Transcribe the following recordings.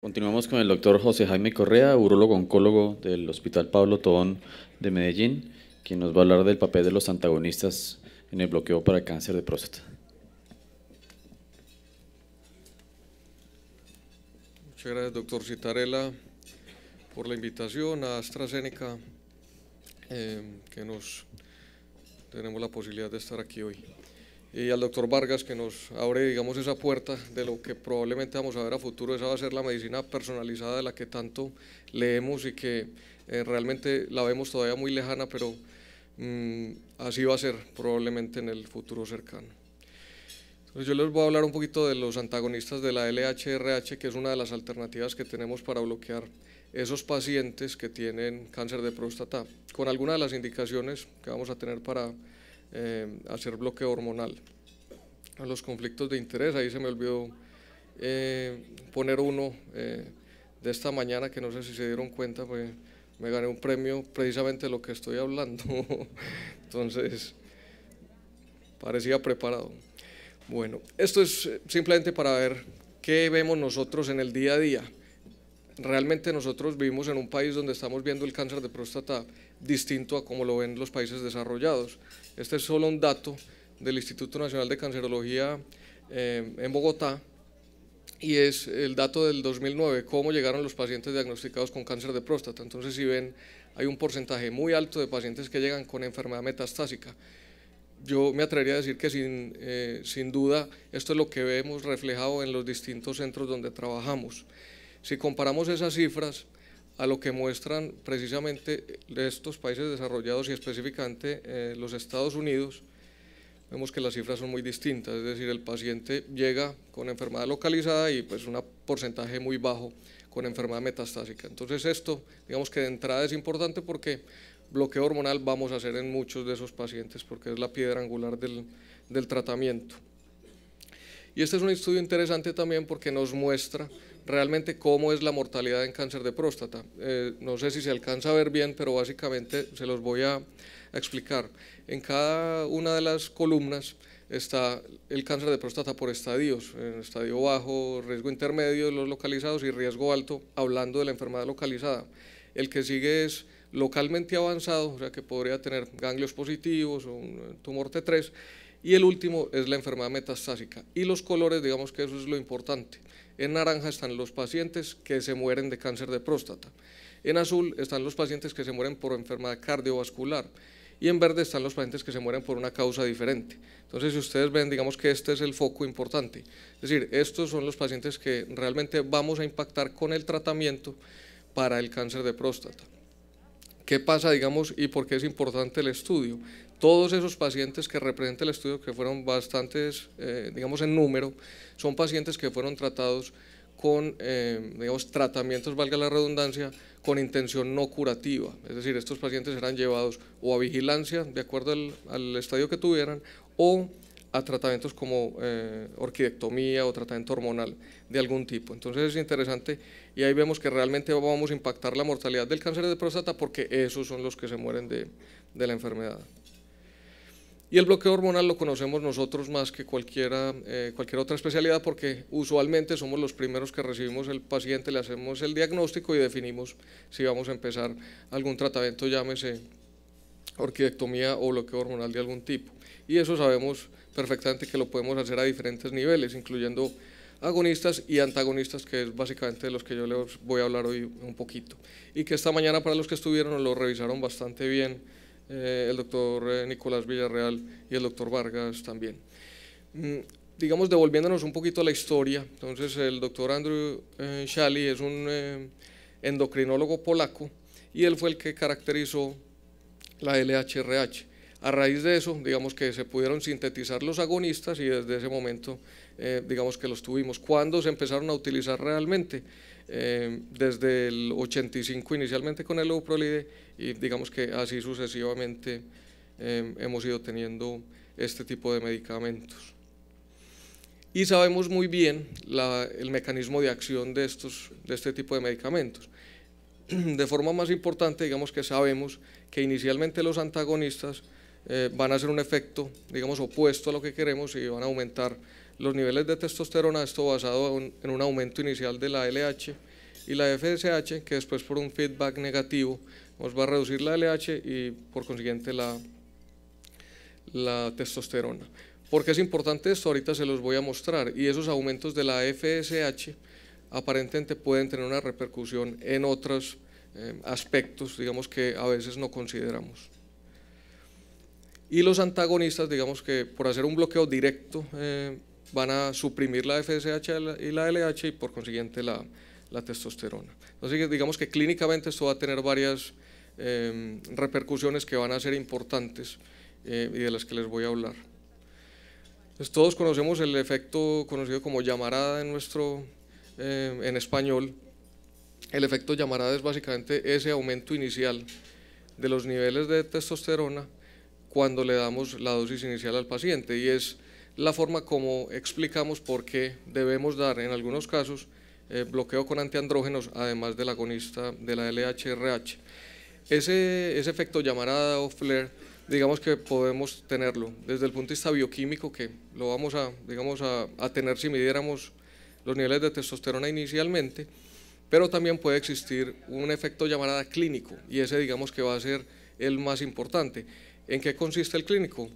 Continuamos con el doctor José Jaime Correa, urologo oncólogo del Hospital Pablo Tobón de Medellín, quien nos va a hablar del papel de los antagonistas en el bloqueo para el cáncer de próstata. Muchas gracias, doctor Citarela, por la invitación a AstraZeneca, eh, que nos tenemos la posibilidad de estar aquí hoy y al doctor Vargas que nos abre, digamos, esa puerta de lo que probablemente vamos a ver a futuro. Esa va a ser la medicina personalizada de la que tanto leemos y que eh, realmente la vemos todavía muy lejana, pero mm, así va a ser probablemente en el futuro cercano. yo les voy a hablar un poquito de los antagonistas de la LHRH, que es una de las alternativas que tenemos para bloquear esos pacientes que tienen cáncer de próstata, con algunas de las indicaciones que vamos a tener para eh, hacer bloqueo hormonal. A los conflictos de interés, ahí se me olvidó eh, poner uno eh, de esta mañana que no sé si se dieron cuenta, pues me gané un premio precisamente de lo que estoy hablando. Entonces, parecía preparado. Bueno, esto es simplemente para ver qué vemos nosotros en el día a día realmente nosotros vivimos en un país donde estamos viendo el cáncer de próstata distinto a como lo ven los países desarrollados. Este es solo un dato del Instituto Nacional de Cancerología eh, en Bogotá y es el dato del 2009, cómo llegaron los pacientes diagnosticados con cáncer de próstata. Entonces, si ven, hay un porcentaje muy alto de pacientes que llegan con enfermedad metastásica. Yo me atrevería a decir que sin eh, duda esto es lo que vemos reflejado en los distintos centros donde trabajamos. Si comparamos esas cifras a lo que muestran precisamente estos países desarrollados y específicamente eh, los Estados Unidos, vemos que las cifras son muy distintas, es decir, el paciente llega con enfermedad localizada y pues un porcentaje muy bajo con enfermedad metastásica. Entonces esto, digamos que de entrada es importante porque bloqueo hormonal vamos a hacer en muchos de esos pacientes porque es la piedra angular del, del tratamiento. Y este es un estudio interesante también porque nos muestra realmente cómo es la mortalidad en cáncer de próstata. Eh, no sé si se alcanza a ver bien, pero básicamente se los voy a, explicar. En cada una de las columnas está el cáncer de próstata por estadios, estadio bajo, riesgo intermedio, los localizados y riesgo alto, hablando de la enfermedad localizada. El que sigue es localmente avanzado, o sea que podría tener ganglios positivos o un tumor T3, y el último es la enfermedad metastásica. Y los colores, digamos que eso es lo importante. En naranja están los pacientes que se mueren de cáncer de próstata. En azul están los pacientes que se mueren por enfermedad cardiovascular. Y en verde están los pacientes que se mueren por una causa diferente. Entonces, si ustedes ven, digamos que este es el foco importante. Es decir, estos son los pacientes que realmente vamos a impactar con el tratamiento para el cáncer de próstata. ¿Qué pasa, digamos, y por qué es importante el estudio? Todos esos pacientes que representa el estudio, que fueron bastantes, eh, digamos en número, son pacientes que fueron tratados con, eh, digamos, tratamientos, valga la redundancia, con intención no curativa. Es decir, estos pacientes eran llevados o a vigilancia, de acuerdo al, estadio que tuvieran, o a tratamientos como eh, orquidectomía o tratamiento hormonal de algún tipo. Entonces es interesante y ahí vemos que realmente vamos a impactar la mortalidad del cáncer de próstata porque esos son los que se mueren de la enfermedad. Y el bloqueo hormonal lo conocemos nosotros más que cualquiera, eh, cualquier otra especialidad porque usualmente somos los primeros que recibimos el paciente, le hacemos el diagnóstico y definimos si vamos a empezar algún tratamiento, llámese orquidectomía o bloqueo hormonal de algún tipo. Y eso sabemos perfectamente que lo podemos hacer a diferentes niveles, incluyendo agonistas y antagonistas, que es básicamente de los que yo les voy a hablar hoy un poquito. Y que esta mañana para los que estuvieron lo revisaron bastante bien eh, el doctor eh, Nicolás Villarreal y el doctor Vargas también. Mm, digamos, devolviéndonos un poquito a la historia, entonces el doctor Andrew eh, es un eh, endocrinólogo polaco y él fue el que caracterizó la LHRH. A raíz de eso, digamos que se pudieron sintetizar los agonistas y desde ese momento, eh, digamos que los tuvimos. ¿Cuándo se empezaron a utilizar realmente? Eh, desde el 85 inicialmente con el euprolide y digamos que así sucesivamente eh, hemos ido teniendo este tipo de medicamentos. Y sabemos muy bien el mecanismo de acción de, estos, de este tipo de medicamentos. De forma más importante, digamos que sabemos que inicialmente los antagonistas eh, van a hacer un efecto, digamos, opuesto a lo que queremos y van a aumentar los niveles de testosterona, esto basado en, un aumento inicial de la LH y la FSH, que después por un feedback negativo nos va a reducir la LH y por consiguiente la, la testosterona. ¿Por qué es importante esto? Ahorita se los voy a mostrar. Y esos aumentos de la FSH aparentemente pueden tener una repercusión en otros eh, aspectos, digamos, que a veces no consideramos. Y los antagonistas, digamos que por hacer un bloqueo directo, eh, van a suprimir la FSH y la LH y por consiguiente la, testosterona. testosterona. que digamos que clínicamente esto va a tener varias em, repercusiones que van a ser importantes eh, y de las que les voy a hablar. Pues todos conocemos el efecto conocido como llamarada en, nuestro, em, en español. El efecto llamarada es básicamente ese aumento inicial de los niveles de testosterona cuando le damos la dosis inicial al paciente y es la forma como explicamos por qué debemos dar en algunos casos eh, bloqueo con antiandrógenos además del agonista de la LHRH. Ese, ese efecto llamarada o flare, digamos que podemos tenerlo desde el punto de vista bioquímico que lo vamos a, digamos, a, a tener si midiéramos los niveles de testosterona inicialmente, pero también puede existir un efecto llamada clínico y ese digamos que va a ser el más importante. ¿En qué consiste el clínico?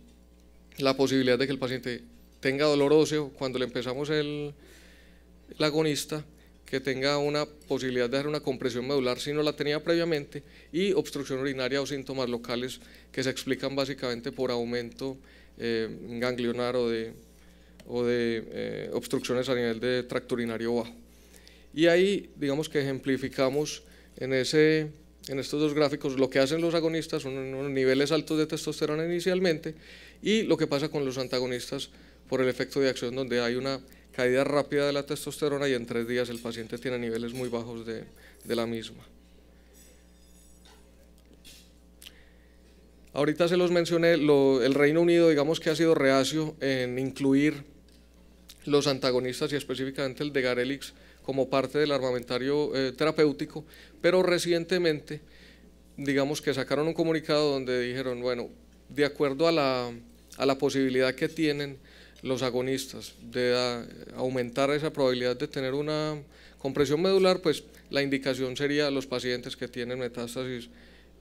La posibilidad de que el paciente tenga dolor óseo cuando le empezamos el, agonista, que tenga una posibilidad de hacer una compresión medular si no la tenía previamente y obstrucción urinaria o síntomas locales que se explican básicamente por aumento eh, ganglionar o de, de eh, obstrucciones a nivel de tracto urinario bajo. Y ahí digamos que ejemplificamos en ese en estos dos gráficos lo que hacen los agonistas son unos niveles altos de testosterona inicialmente y lo que pasa con los antagonistas por el efecto de acción donde hay una caída rápida de la testosterona y en tres días el paciente tiene niveles muy bajos de, la misma. Ahorita se los mencioné, el Reino Unido digamos que ha sido reacio en incluir los antagonistas y específicamente el de Garelix como parte del armamentario eh, terapéutico, pero recientemente, digamos que sacaron un comunicado donde dijeron, bueno, de acuerdo a la, posibilidad que tienen los agonistas de eh, aumentar esa probabilidad de tener una compresión medular, pues la indicación sería los pacientes que tienen metástasis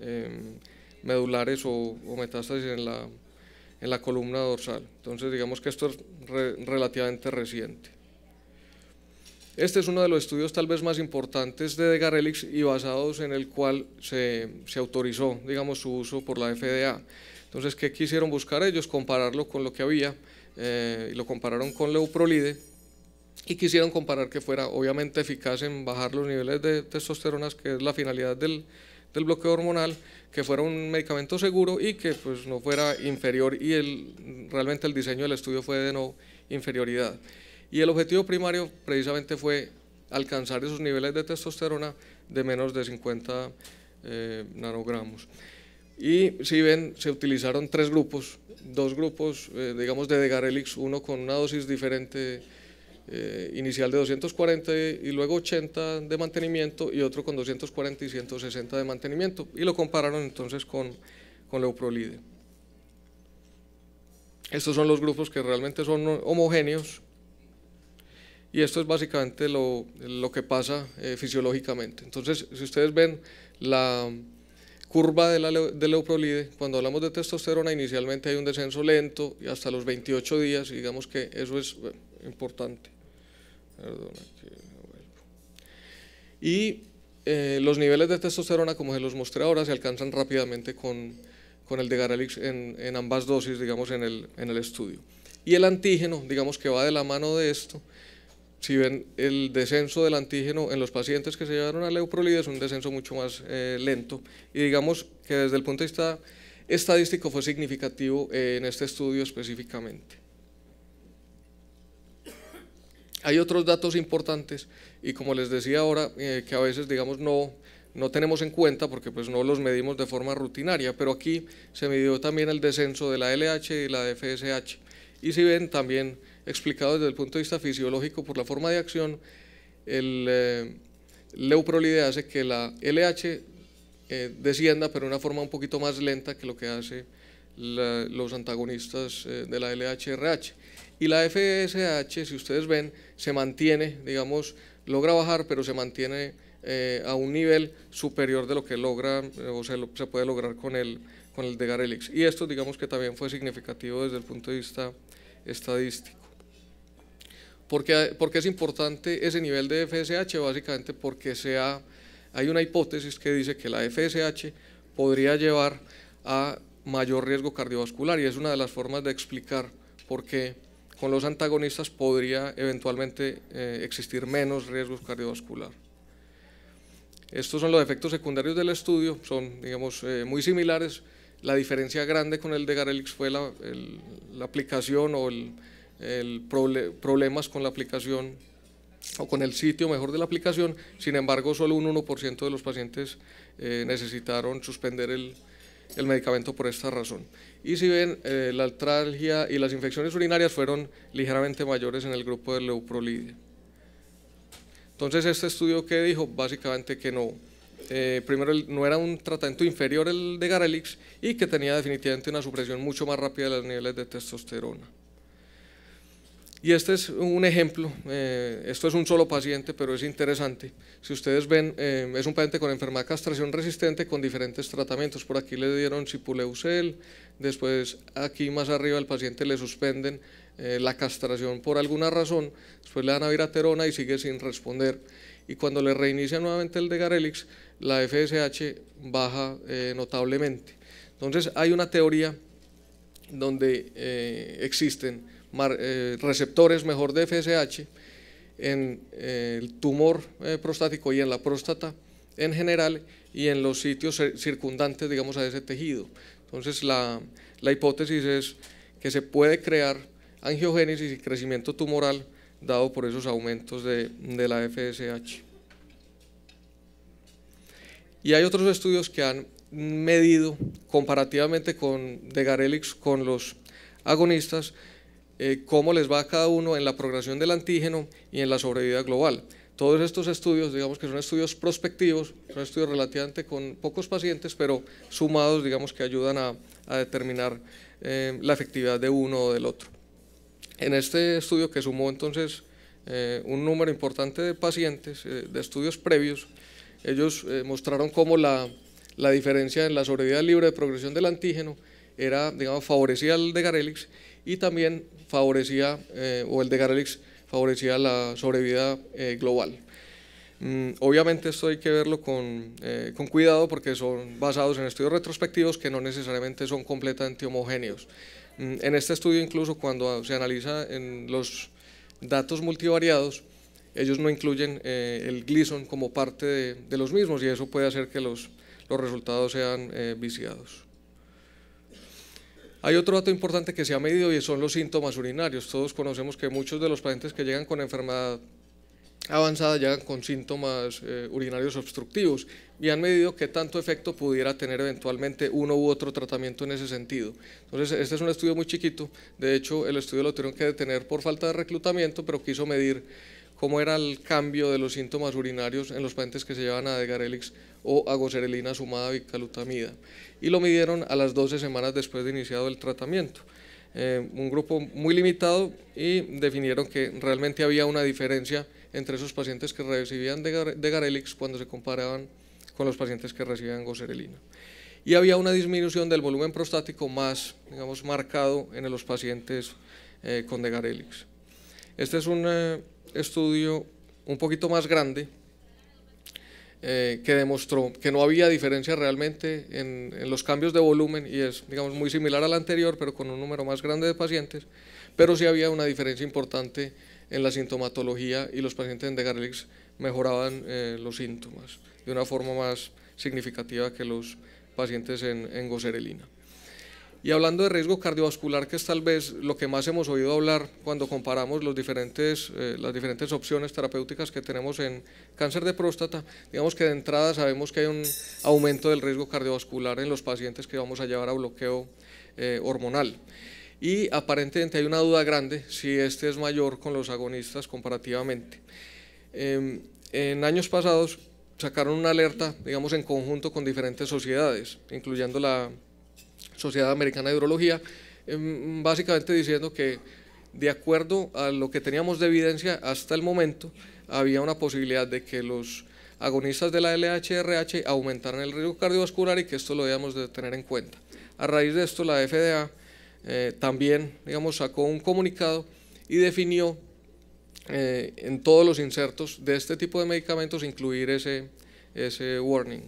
em, medulares o, metástasis en la, columna dorsal. Entonces digamos que esto es relativamente reciente. Este es uno de los estudios tal vez más importantes de Degarelix y basados en el cual se, se, autorizó, digamos, su uso por la FDA. Entonces, ¿qué quisieron buscar ellos? Compararlo con lo que había eh, y lo compararon con leuprolide y quisieron comparar que fuera obviamente eficaz en bajar los niveles de testosteronas, que es la finalidad del, del bloqueo hormonal, que fuera un medicamento seguro y que pues no fuera inferior y el, realmente el diseño del estudio fue de no inferioridad. Y el objetivo primario precisamente fue alcanzar esos niveles de testosterona de menos de 50 eh, nanogramos. Y si ven, se utilizaron tres grupos, dos grupos, eh, digamos, de Degarelix, uno con una dosis diferente eh, inicial de 240 y luego 80 de mantenimiento y otro con 240 y 160 de mantenimiento. Y lo compararon entonces con, con Leuprolide. Estos son los grupos que realmente son homogéneos y esto es básicamente lo, que pasa eh, fisiológicamente. Entonces, si ustedes ven la curva de la, de leuprolide, cuando hablamos de testosterona, inicialmente hay un descenso lento y hasta los 28 días, y digamos que eso es importante. y eh, los niveles de testosterona, como se los mostré ahora, se alcanzan rápidamente con, el de en, ambas dosis, digamos, en el estudio. Y el antígeno, digamos que va de la mano de esto, si ven el descenso del antígeno en los pacientes que se llevaron a leuprolide es un descenso mucho más eh, lento y digamos que desde el punto de vista estadístico fue significativo eh, en este estudio específicamente. Hay otros datos importantes y como les decía ahora eh, que a veces digamos no, no tenemos en cuenta porque pues no los medimos de forma rutinaria, pero aquí se midió también el descenso de la LH y la FSH y si ven también explicado desde el punto de vista fisiológico por la forma de acción, el eh, leuprolide hace que la LH eh, descienda, pero de una forma un poquito más lenta que lo que hace los antagonistas eh, de la LHRH. Y la FSH, si ustedes ven, se mantiene, digamos, logra bajar, pero se mantiene a un nivel superior de lo que logra o se, puede lograr con el, con el de Y esto digamos que también fue significativo desde el punto de vista estadístico. ¿Por qué, porque es importante ese nivel de FSH? Básicamente porque sea, hay una hipótesis que dice que la FSH podría llevar a mayor riesgo cardiovascular y es una de las formas de explicar por qué con los antagonistas podría eventualmente eh, existir menos riesgos cardiovascular. Estos son los efectos secundarios del estudio, son digamos eh, muy similares. La diferencia grande con el de Garelix fue la, la aplicación o el, problemas con la aplicación o con el sitio mejor de la aplicación, sin embargo solo un 1% de los pacientes eh, necesitaron suspender el, el, medicamento por esta razón. Y si ven, eh, la altralgia y las infecciones urinarias fueron ligeramente mayores en el grupo de leuprolide Entonces este estudio que dijo básicamente que no, eh, primero no era un tratamiento inferior el de Garelix y que tenía definitivamente una supresión mucho más rápida de los niveles de testosterona. Y este es un ejemplo, eh, esto es un solo paciente, pero es interesante. Si ustedes ven, eh, es un paciente con enfermedad castración resistente con diferentes tratamientos. Por aquí le dieron cipuleucel, después aquí más arriba el paciente le suspenden eh, la castración por alguna razón, después le dan aviraterona y sigue sin responder. Y cuando le reinicia nuevamente el degarelix, la FSH baja notablemente. Entonces hay una teoría donde existen eh, receptores, mejor de FSH, en eh, el tumor eh, prostático y en la próstata en general y en los sitios circundantes, digamos, a ese tejido. Entonces, la, hipótesis es que se puede crear angiogénesis y crecimiento tumoral dado por esos aumentos de, de la FSH. Y hay otros estudios que han medido comparativamente con Degarelix, con los agonistas, eh, cómo les va a cada uno en la progresión del antígeno y en la sobrevida global. Todos estos estudios, digamos que son estudios prospectivos, son estudios relativamente con pocos pacientes, pero sumados, digamos que ayudan a, determinar eh, la efectividad de uno o del otro. En este estudio que sumó entonces eh, un número importante de pacientes, de estudios previos, ellos mostraron cómo la, diferencia en la sobrevida libre de progresión del antígeno era, digamos, favorecida al de Garelix y también favorecía, eh, o el de Garrelix favorecía la sobrevida eh, global. Mm, obviamente esto hay que verlo eh, con, cuidado porque son basados en estudios retrospectivos que no necesariamente son completamente homogéneos. Mm, en este estudio incluso cuando se analiza en los datos multivariados, ellos no incluyen el Gleason como parte de, los mismos y eso puede hacer que los, los resultados sean viciados. Hay otro dato importante que se ha medido y son los síntomas urinarios. Todos conocemos que muchos de los pacientes que llegan con enfermedad avanzada llegan con síntomas eh, urinarios obstructivos y han medido qué tanto efecto pudiera tener eventualmente uno u otro tratamiento en ese sentido. Entonces, este es un estudio muy chiquito. De hecho, el estudio lo tuvieron que detener por falta de reclutamiento, pero quiso medir cómo era el cambio de los síntomas urinarios en los pacientes que se llevan a Degarelix o agocerelina sumada a bicalutamida y lo midieron a las 12 semanas después de iniciado el tratamiento. Eh, un grupo muy limitado y definieron que realmente había una diferencia entre esos pacientes que recibían de, Garelix cuando se comparaban con los pacientes que recibían gocerelina. Y había una disminución del volumen prostático más, digamos, marcado en los pacientes eh, con Degarelix. Este es un eh, estudio un poquito más grande, eh, que demostró que no había diferencia realmente en, los cambios de volumen y es, digamos, muy similar al anterior, pero con un número más grande de pacientes, pero sí había una diferencia importante en la sintomatología y los pacientes en Degarlix mejoraban eh, los síntomas de una forma más significativa que los pacientes en, en gocerelina. Y hablando de riesgo cardiovascular, que es tal vez lo que más hemos oído hablar cuando comparamos eh, las diferentes opciones terapéuticas que tenemos en cáncer de próstata, digamos que de entrada sabemos que hay un aumento del riesgo cardiovascular en los pacientes que vamos a llevar a bloqueo eh, hormonal. Y aparentemente hay una duda grande si este es mayor con los agonistas comparativamente. Em, en años pasados sacaron una alerta, digamos, en conjunto con diferentes sociedades, incluyendo la Sociedad Americana de Urología, em, básicamente diciendo que de acuerdo a lo que teníamos de evidencia hasta el momento, había una posibilidad de que los agonistas de la LHRH aumentaran el riesgo cardiovascular y que esto lo debíamos de tener en cuenta. A raíz de esto, la FDA eh, también digamos, sacó un comunicado y definió eh, en todos los insertos de este tipo de medicamentos incluir ese, ese warning.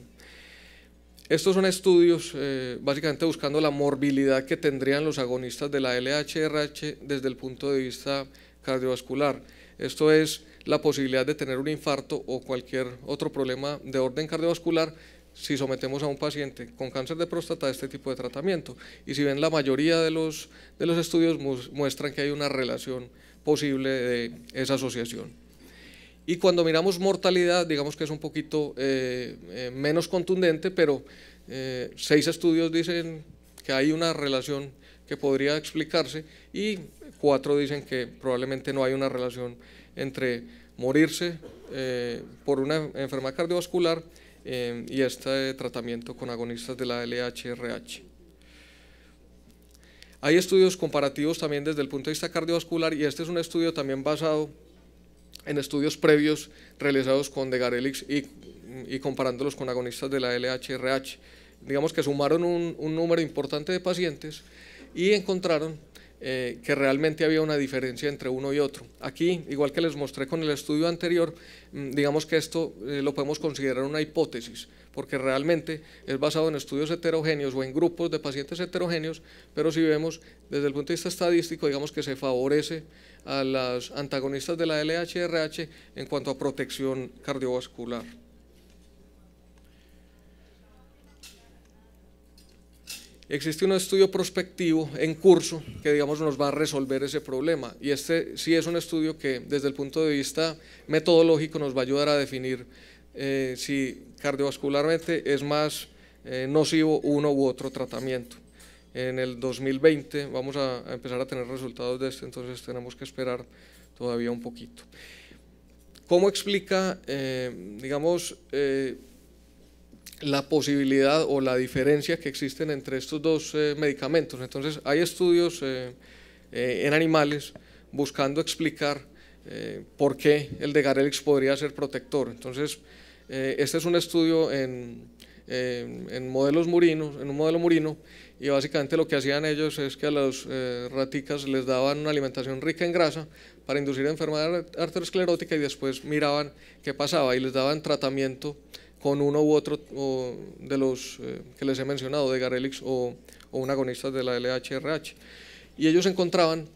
Estos son estudios eh, básicamente buscando la morbilidad que tendrían los agonistas de la LHRH desde el punto de vista cardiovascular. Esto es la posibilidad de tener un infarto o cualquier otro problema de orden cardiovascular si sometemos a un paciente con cáncer de próstata a este tipo de tratamiento. Y si ven, la mayoría de los, de los estudios muestran que hay una relación posible de esa asociación. Y cuando miramos mortalidad, digamos que es un poquito eh, eh, menos contundente, pero eh, seis estudios dicen que hay una relación que podría explicarse y cuatro dicen que probablemente no hay una relación entre morirse por una enfermedad cardiovascular y este tratamiento con agonistas de la LHRH. Hay estudios comparativos también desde el punto de vista cardiovascular y este es un estudio también basado en estudios previos realizados con Degarelix y, comparándolos con agonistas de la LHRH. Digamos que sumaron un número importante de pacientes y encontraron eh, que realmente había una diferencia entre uno y otro. Aquí, igual que les mostré con el estudio anterior, mm, digamos que esto eh, lo podemos considerar una hipótesis, porque realmente es basado en estudios heterogéneos o en grupos de pacientes heterogéneos, pero si vemos desde el punto de vista estadístico, digamos que se favorece a las antagonistas de la LHRH en cuanto a protección cardiovascular. existe un estudio prospectivo en curso que digamos nos va a resolver ese problema y este sí es un estudio que desde el punto de vista metodológico nos va a ayudar a definir eh, si cardiovascularmente es más eh, nocivo uno u otro tratamiento. En el 2020 vamos a, empezar a tener resultados de esto, entonces tenemos que esperar todavía un poquito. ¿Cómo explica, eh, digamos, la posibilidad o la diferencia que existen entre estos dos eh, medicamentos. Entonces, hay estudios eh, eh, en animales buscando explicar por qué el de Garelix podría ser protector. Entonces, este es un estudio en, en, modelos murinos, en un modelo murino, y básicamente lo que hacían ellos es que a las raticas les daban una alimentación rica en grasa para inducir enfermedad arteriosclerótica y después miraban qué pasaba y les daban tratamiento con uno u otro de los eh, que les he mencionado, de Garelix o, un agonista de la LHRH. Y ellos encontraban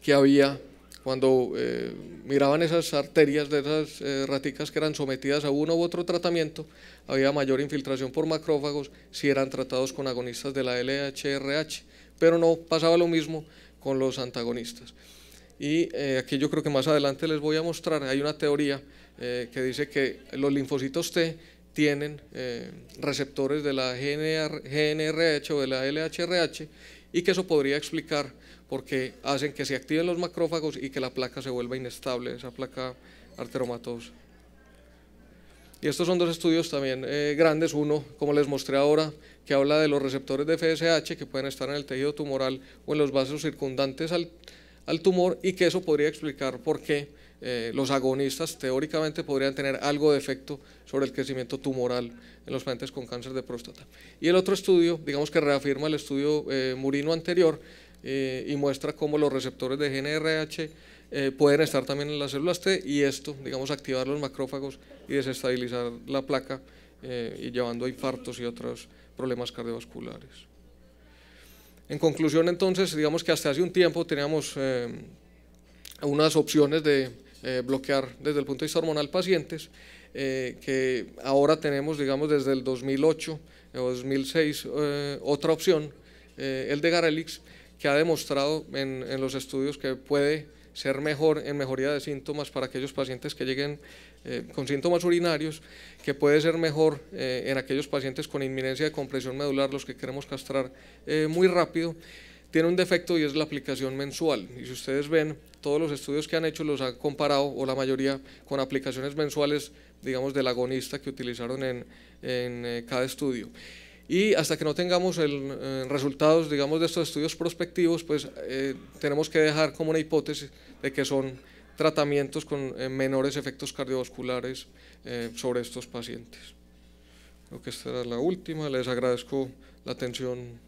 que había, cuando eh, miraban esas arterias de esas ráticas eh, raticas que eran sometidas a uno u otro tratamiento, había mayor infiltración por macrófagos si eran tratados con agonistas de la LHRH, pero no pasaba lo mismo con los antagonistas. Y aquí yo creo que más adelante les voy a mostrar, hay una teoría eh, que dice que los linfocitos T tienen eh, receptores de la GNRH o de la LHRH y que eso podría explicar por qué hacen que se activen los macrófagos y que la placa se vuelva inestable, esa placa arteromatosa. Y estos son dos estudios también eh, grandes, uno, como les mostré ahora, que habla de los receptores de FSH que pueden estar en el tejido tumoral o en los vasos circundantes al tumor y que eso podría explicar por qué eh, los agonistas teóricamente podrían tener algo de efecto sobre el crecimiento tumoral en los pacientes con cáncer de próstata. Y el otro estudio, digamos que reafirma el estudio eh, Murino anterior eh, y muestra cómo los receptores de GNRH pueden estar también en las células T y esto, digamos, activar los macrófagos y desestabilizar la placa y llevando a infartos y otros problemas cardiovasculares. En conclusión, entonces, digamos que hasta hace un tiempo teníamos unas opciones de eh, bloquear desde el punto de vista hormonal pacientes, eh, que ahora tenemos, digamos, desde el 2008 eh, o 2006 otra opción, el de Garelix, que ha demostrado en, en, los estudios que puede ser mejor en mejoría de síntomas para aquellos pacientes que lleguen con síntomas urinarios, que puede ser mejor en aquellos pacientes con inminencia de compresión medular, los que queremos castrar muy rápido tiene un defecto y es la aplicación mensual. Y si ustedes ven, todos los estudios que han hecho los han comparado, o la mayoría, con aplicaciones mensuales, digamos, del agonista que utilizaron en, en eh, cada estudio. Y hasta que no tengamos el, eh, resultados, digamos, de estos estudios prospectivos, pues eh, tenemos que dejar como una hipótesis de que son tratamientos con menores efectos cardiovasculares sobre estos pacientes. Creo que esta era la última. Les agradezco la atención.